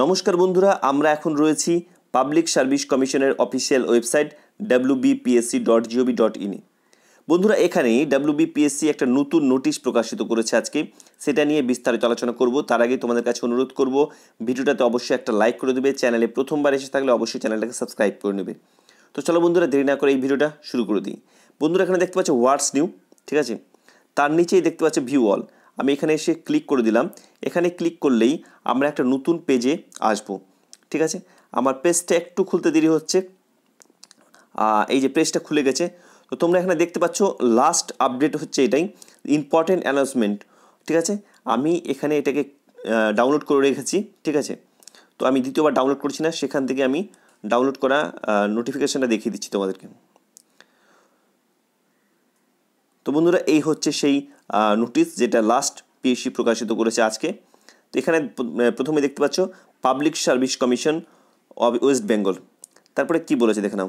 নমস্কার বন্ধুরা আমরা এখন রয়েছি পাবলিক সার্ভিস কমিশনের official website WBPSC dot gov dot ইনে বন্ধুরা এখানে ডাব্লিউবিপিএসসি একটা নতুন নোটিশ প্রকাশিত করেছে আজকে সেটা নিয়ে বিস্তারিত আলোচনা করব তার আগে তোমাদের কাছে অনুরোধ করব ভিডিওটাতে অবশ্যই একটা লাইক করে দেবে চ্যানেলে প্রথমবার এসে থাকলে অবশ্যই চ্যানেলটাকে সাবস্ক্রাইব করে নেবে তো চলো বন্ধুরা দেরি না করে এই ভিডিওটা শুরু করে দিই বন্ধুরা এখানে দেখতে পাচ্ছে ওয়ার্ডস নিউ ঠিক আছে তার নিচেই দেখতে পাচ্ছে ভিউ অল আমি এখানে এসে ক্লিক করে দিলাম এখানে ক্লিক করলেই আমরা একটা নতুন পেজে আসব ঠিক আছে আমার পেজটা একটু খুলতে দেরি হচ্ছে এই যে পেজটা খুলে গেছে তো তোমরা এখানে দেখতে পাচ্ছ লাস্ট আপডেট হচ্ছে এটাই ইম্পর্টেন্ট অ্যানাউন্সমেন্ট ঠিক আছে আমি এখানে এটাকে ডাউনলোড করে রেখেছি ঠিক আছে তো আমি দ্বিতীয়বার ডাউনলোড করছি না সেখান থেকে আমি ডাউনলোড করা নোটিফিকেশানটা দেখিয়ে দিচ্ছি তোমাদেরকে তো বন্ধুরা এই হচ্ছে সেই নোটিশ যেটা লাস্ট পিএসসি প্রকাশিত করেছে আজকে তো এখানে প্রথমে দেখতে পাচ্ছ public service commission of West Bengal তারপরে কি বলেছে দেখে নাও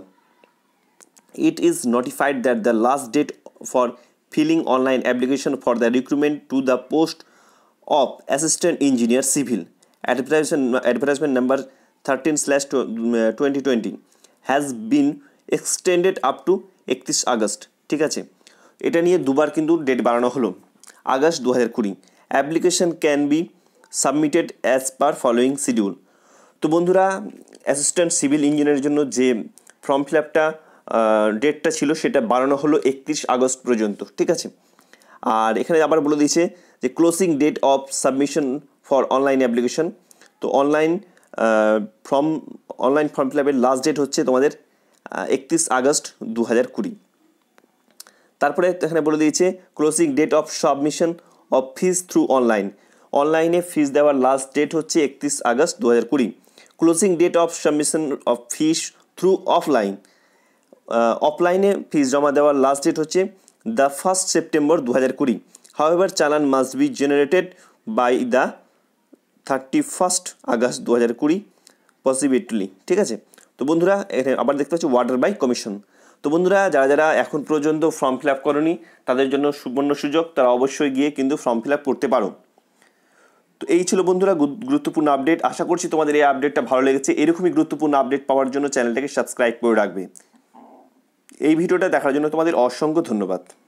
it is notified that the last date for filling online application for the recruitment to the post of assistant engineer civil advertisement advertisement number thirteen slash twenty twenty has been extended up to একত্রিশ আগস্ট ঠিক আছে এটা নিয়ে দুবার কিন্তু date বাড়ানো হলো আগস্ট দু হাজার কুড়ি application can be submitted as per following schedule তো বন্ধুরা অ্যাসিস্ট্যান্ট সিভিল ইঞ্জিনিয়ারের জন্য যে ফর্ম ফিল আপটা ডেটটা ছিল সেটা বাড়ানো হলো একত্রিশ আগস্ট পর্যন্ত ঠিক আছে আর এখানে আবার বলে দিয়েছে যে closing date of submission for online application তো online form online form fill আপের লাস্ট ডেট হচ্ছে তোমাদের একত্রিশ আগস্ট দু হাজার কুড়ি তারপরে এখানে বলে দিয়েছে closing date of submission of fees through online অনলাইনে ফিজ দেওয়ার লাস্ট ডেট হচ্ছে একত্রিশ আগস্ট দু হাজার কুড়ি closing date of submission of fees through offline অফলাইনে ফিজ জমা দেওয়ার লাস্ট ডেট হচ্ছে দ্য ফার্স্ট সেপ্টেম্বর দু হাজার কুড়ি however challan must be generated by the thirty first August দু হাজার কুড়ি পসিবিলিটি ঠিক আছে তো বন্ধুরা এখানে আবার দেখতে পাচ্ছি ওয়ার্ডার বাই কমিশন তো বন্ধুরা যারা যারা এখন পর্যন্ত ফর্ম ফিল আপ করনি তাদের জন্য সুবর্ণ সুযোগ তারা অবশ্যই গিয়ে কিন্তু ফর্ম ফিল আপ করতে পারো তো এই ছিল বন্ধুরা গুরুত্বপূর্ণ আপডেট আশা করছি তোমাদের এই আপডেটটা ভালো লেগেছে এরকমই গুরুত্বপূর্ণ আপডেট পাওয়ার জন্য চ্যানেলটাকে সাবস্ক্রাইব করে রাখবে এই ভিডিওটা দেখার জন্য তোমাদের অসংখ্য ধন্যবাদ